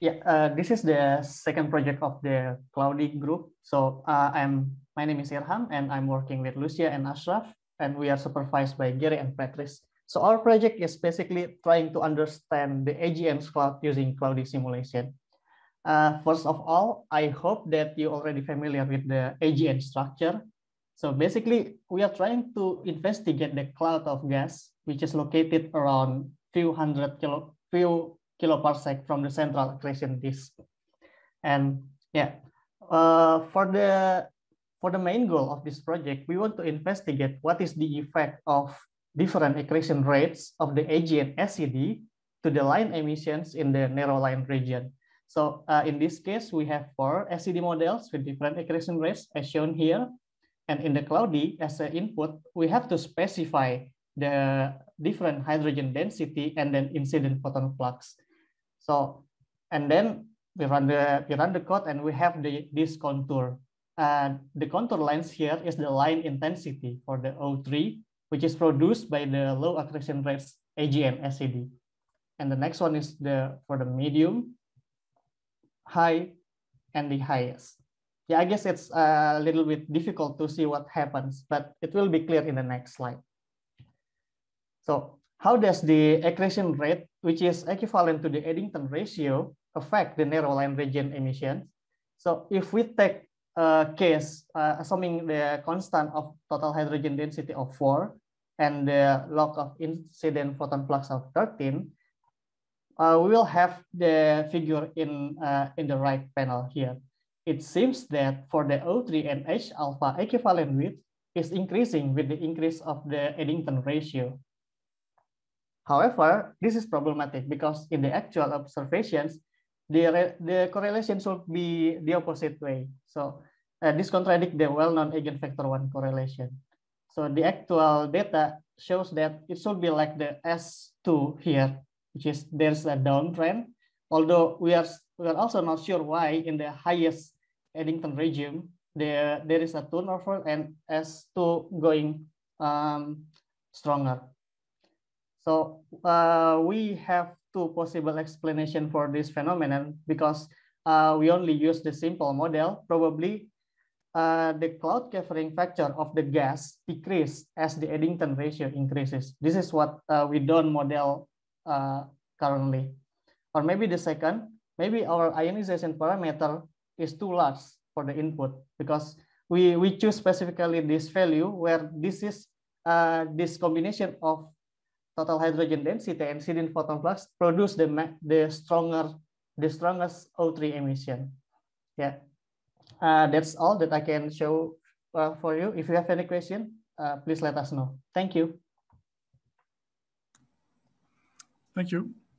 Yeah, uh, this is the second project of the Cloudy group. So uh, I'm my name is Irham, and I'm working with Lucia and Ashraf, and we are supervised by Gary and Patrice. So our project is basically trying to understand the AGM's cloud using Cloudy simulation. Uh, first of all, I hope that you're already familiar with the AGN structure. So basically, we are trying to investigate the cloud of gas, which is located around few hundred kilo, few kiloparsec from the central accretion disk. And yeah, uh, for the for the main goal of this project, we want to investigate what is the effect of different accretion rates of the AG and SCD to the line emissions in the narrow line region. So uh, in this case, we have four SCD models with different accretion rates as shown here. And in the cloudy as an input, we have to specify the different hydrogen density and then incident photon flux. So, and then we run the we run the code and we have the this contour. And the contour lines here is the line intensity for the O3, which is produced by the low accretion rates AGM SED. And the next one is the for the medium, high, and the highest. Yeah, I guess it's a little bit difficult to see what happens, but it will be clear in the next slide. So how does the accretion rate, which is equivalent to the Eddington ratio, affect the narrow line region emissions? So if we take a case, uh, assuming the constant of total hydrogen density of 4 and the log of incident photon flux of 13, uh, we will have the figure in, uh, in the right panel here. It seems that for the O3 and H alpha equivalent width is increasing with the increase of the Eddington ratio. However, this is problematic because in the actual observations, the, the correlation should be the opposite way. So uh, this contradicts the well-known eigenfactor 1 correlation. So the actual data shows that it should be like the S2 here, which is there's a downtrend, although we are, we are also not sure why in the highest Eddington regime, there, there is a turnover and S2 going um, stronger. So uh, we have two possible explanation for this phenomenon because uh, we only use the simple model. Probably uh, the cloud covering factor of the gas decrease as the Eddington ratio increases. This is what uh, we don't model uh, currently. Or maybe the second, maybe our ionization parameter is too large for the input because we, we choose specifically this value where this is uh, this combination of total hydrogen density and in photon flux produce the the stronger the strongest O3 emission. Yeah, uh, that's all that I can show uh, for you. If you have any question, uh, please let us know. Thank you. Thank you.